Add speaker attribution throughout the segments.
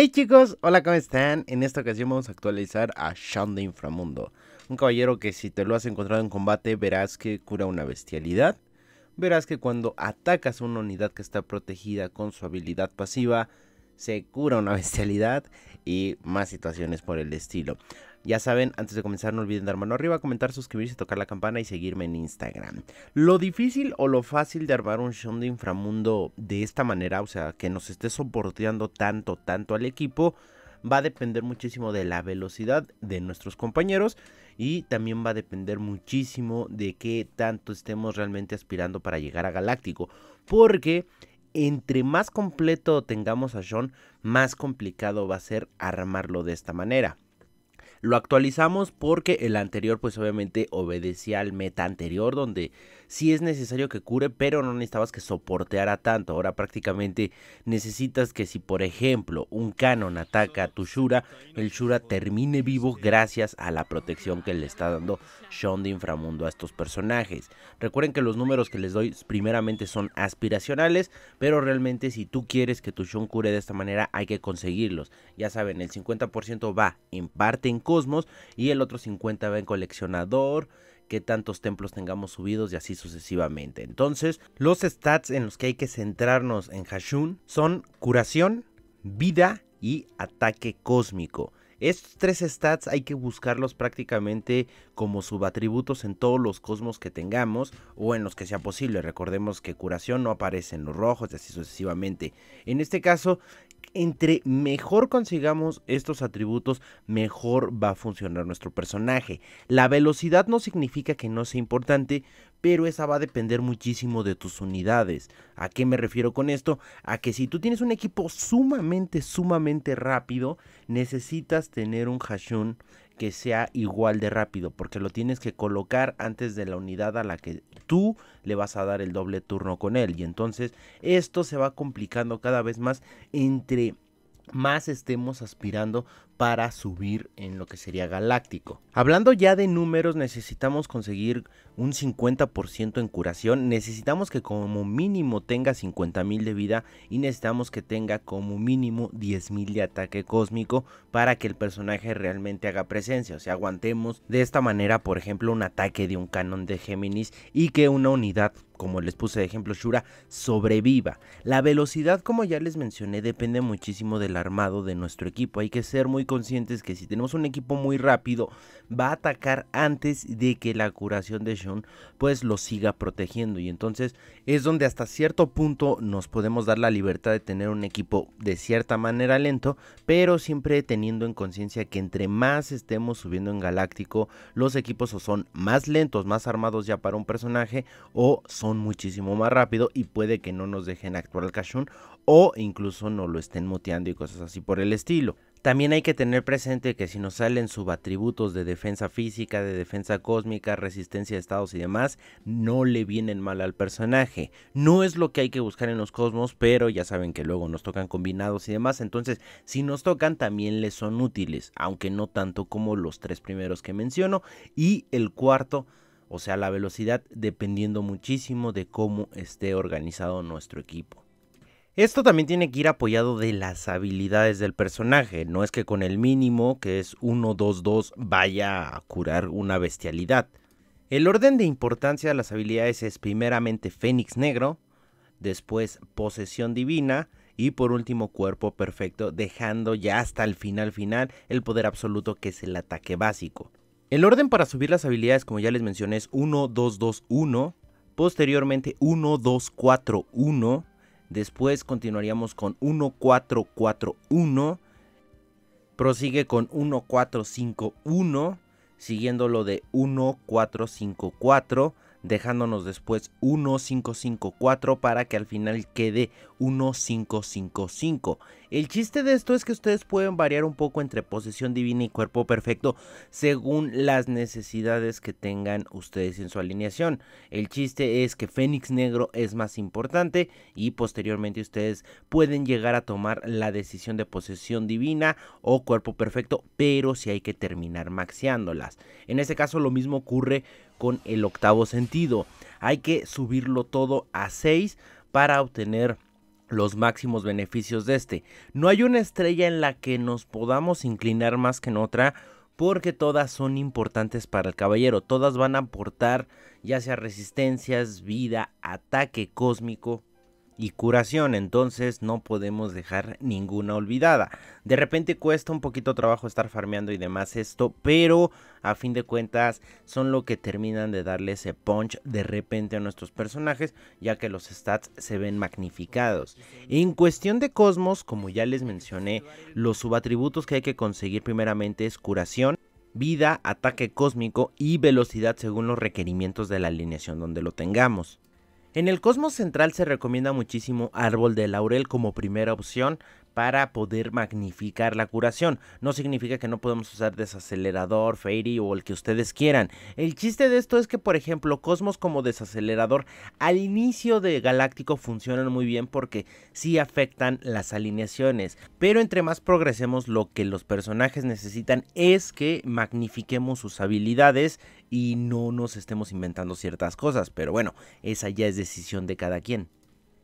Speaker 1: Hey chicos, hola, ¿cómo están? En esta ocasión vamos a actualizar a Shaun de Inframundo, un caballero que si te lo has encontrado en combate verás que cura una bestialidad, verás que cuando atacas a una unidad que está protegida con su habilidad pasiva, se cura una bestialidad y más situaciones por el estilo. Ya saben, antes de comenzar no olviden dar mano arriba, comentar, suscribirse, tocar la campana y seguirme en Instagram. Lo difícil o lo fácil de armar un show de inframundo de esta manera, o sea, que nos esté soporteando tanto, tanto al equipo, va a depender muchísimo de la velocidad de nuestros compañeros y también va a depender muchísimo de qué tanto estemos realmente aspirando para llegar a Galáctico. Porque entre más completo tengamos a John, más complicado va a ser armarlo de esta manera. Lo actualizamos porque el anterior pues obviamente obedecía al meta anterior donde sí es necesario que cure pero no necesitabas que soporteara tanto. Ahora prácticamente necesitas que si por ejemplo un canon ataca a tu Shura, el Shura termine vivo gracias a la protección que le está dando Shon de Inframundo a estos personajes. Recuerden que los números que les doy primeramente son aspiracionales pero realmente si tú quieres que tu Shon cure de esta manera hay que conseguirlos. Ya saben, el 50% va en parte en cosmos y el otro 50 va en coleccionador, que tantos templos tengamos subidos y así sucesivamente. Entonces, los stats en los que hay que centrarnos en Hashun son curación, vida y ataque cósmico. Estos tres stats hay que buscarlos prácticamente como subatributos en todos los cosmos que tengamos o en los que sea posible. Recordemos que curación no aparece en los rojos y así sucesivamente. En este caso, entre mejor consigamos estos atributos, mejor va a funcionar nuestro personaje. La velocidad no significa que no sea importante, pero esa va a depender muchísimo de tus unidades. ¿A qué me refiero con esto? A que si tú tienes un equipo sumamente, sumamente rápido, necesitas tener un Hashun que sea igual de rápido, porque lo tienes que colocar antes de la unidad a la que tú le vas a dar el doble turno con él. Y entonces esto se va complicando cada vez más entre más estemos aspirando para subir en lo que sería galáctico. Hablando ya de números, necesitamos conseguir un 50% en curación, necesitamos que como mínimo tenga 50.000 de vida y necesitamos que tenga como mínimo 10.000 de ataque cósmico para que el personaje realmente haga presencia, o sea, aguantemos de esta manera, por ejemplo, un ataque de un canon de Géminis y que una unidad como les puse de ejemplo Shura, sobreviva. La velocidad, como ya les mencioné, depende muchísimo del armado de nuestro equipo. Hay que ser muy conscientes que si tenemos un equipo muy rápido, va a atacar antes de que la curación de Shun pues lo siga protegiendo. Y entonces es donde hasta cierto punto nos podemos dar la libertad de tener un equipo de cierta manera lento, pero siempre teniendo en conciencia que entre más estemos subiendo en Galáctico, los equipos o son más lentos, más armados ya para un personaje, o son muchísimo más rápido y puede que no nos dejen actuar al cachón o incluso no lo estén muteando y cosas así por el estilo. También hay que tener presente que si nos salen subatributos de defensa física, de defensa cósmica, resistencia a estados y demás, no le vienen mal al personaje. No es lo que hay que buscar en los cosmos, pero ya saben que luego nos tocan combinados y demás, entonces si nos tocan también les son útiles, aunque no tanto como los tres primeros que menciono y el cuarto o sea, la velocidad dependiendo muchísimo de cómo esté organizado nuestro equipo. Esto también tiene que ir apoyado de las habilidades del personaje. No es que con el mínimo, que es 1-2-2, vaya a curar una bestialidad. El orden de importancia de las habilidades es primeramente Fénix Negro, después Posesión Divina y por último Cuerpo Perfecto, dejando ya hasta el final final el poder absoluto que es el ataque básico. El orden para subir las habilidades, como ya les mencioné, es 1, 2, 2, 1. Posteriormente 1, 2, 4, 1. Después continuaríamos con 1, 4, 4, 1. Prosigue con 1, 4, 5, 1. Siguiendo lo de 1, 4, 5, 4 dejándonos después 1554 para que al final quede 1555. El chiste de esto es que ustedes pueden variar un poco entre posesión divina y cuerpo perfecto según las necesidades que tengan ustedes en su alineación. El chiste es que Fénix Negro es más importante y posteriormente ustedes pueden llegar a tomar la decisión de posesión divina o cuerpo perfecto, pero si hay que terminar maxiándolas. En este caso lo mismo ocurre con el octavo sentido. Hay que subirlo todo a 6 para obtener los máximos beneficios de este. No hay una estrella en la que nos podamos inclinar más que en otra porque todas son importantes para el caballero, todas van a aportar ya sea resistencias, vida, ataque cósmico y curación, entonces no podemos dejar ninguna olvidada. De repente cuesta un poquito trabajo estar farmeando y demás esto, pero a fin de cuentas son lo que terminan de darle ese punch de repente a nuestros personajes, ya que los stats se ven magnificados. En cuestión de cosmos, como ya les mencioné, los subatributos que hay que conseguir primeramente es curación, vida, ataque cósmico y velocidad según los requerimientos de la alineación donde lo tengamos. En el cosmos central se recomienda muchísimo árbol de laurel como primera opción para poder magnificar la curación. No significa que no podemos usar desacelerador, Fairy o el que ustedes quieran. El chiste de esto es que, por ejemplo, Cosmos como desacelerador al inicio de Galáctico funcionan muy bien porque sí afectan las alineaciones. Pero entre más progresemos, lo que los personajes necesitan es que magnifiquemos sus habilidades y no nos estemos inventando ciertas cosas. Pero bueno, esa ya es decisión de cada quien.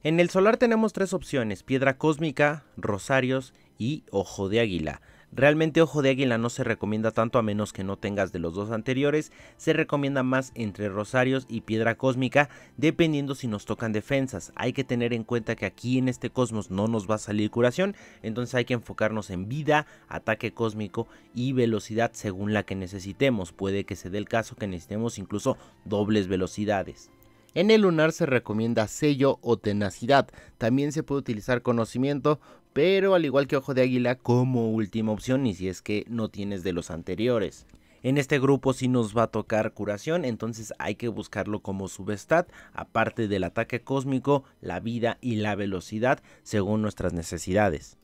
Speaker 1: En el solar tenemos tres opciones, piedra cósmica, rosarios y ojo de águila. Realmente ojo de águila no se recomienda tanto a menos que no tengas de los dos anteriores, se recomienda más entre rosarios y piedra cósmica dependiendo si nos tocan defensas. Hay que tener en cuenta que aquí en este cosmos no nos va a salir curación, entonces hay que enfocarnos en vida, ataque cósmico y velocidad según la que necesitemos. Puede que se dé el caso que necesitemos incluso dobles velocidades. En el lunar se recomienda sello o tenacidad. También se puede utilizar conocimiento, pero al igual que ojo de águila como última opción y si es que no tienes de los anteriores. En este grupo sí nos va a tocar curación, entonces hay que buscarlo como subestat, aparte del ataque cósmico, la vida y la velocidad según nuestras necesidades.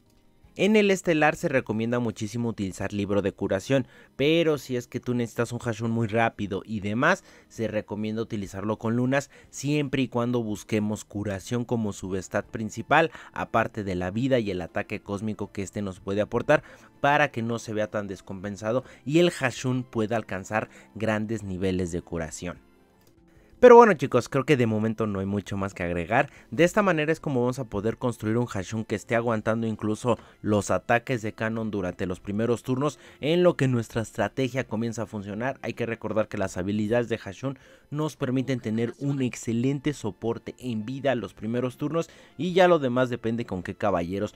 Speaker 1: En el estelar se recomienda muchísimo utilizar libro de curación, pero si es que tú necesitas un Hashun muy rápido y demás, se recomienda utilizarlo con lunas siempre y cuando busquemos curación como subestad principal, aparte de la vida y el ataque cósmico que este nos puede aportar para que no se vea tan descompensado y el Hashun pueda alcanzar grandes niveles de curación. Pero bueno chicos, creo que de momento no hay mucho más que agregar. De esta manera es como vamos a poder construir un Hashun que esté aguantando incluso los ataques de Canon durante los primeros turnos. En lo que nuestra estrategia comienza a funcionar, hay que recordar que las habilidades de Hashun nos permiten tener un excelente soporte en vida los primeros turnos. Y ya lo demás depende con qué caballeros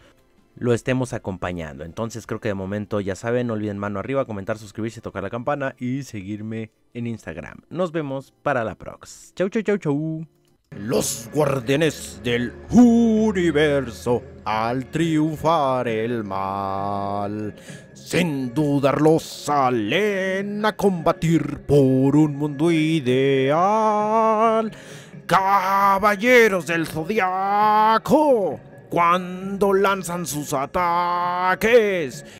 Speaker 1: lo estemos acompañando. Entonces creo que de momento ya saben, no olviden mano arriba, comentar, suscribirse, tocar la campana y seguirme en Instagram. Nos vemos para la prox. Chau, chau, chau, chau. Los guardianes del universo al triunfar el mal. Sin dudarlo salen a combatir por un mundo ideal. Caballeros del Zodíaco cuando lanzan sus ataques.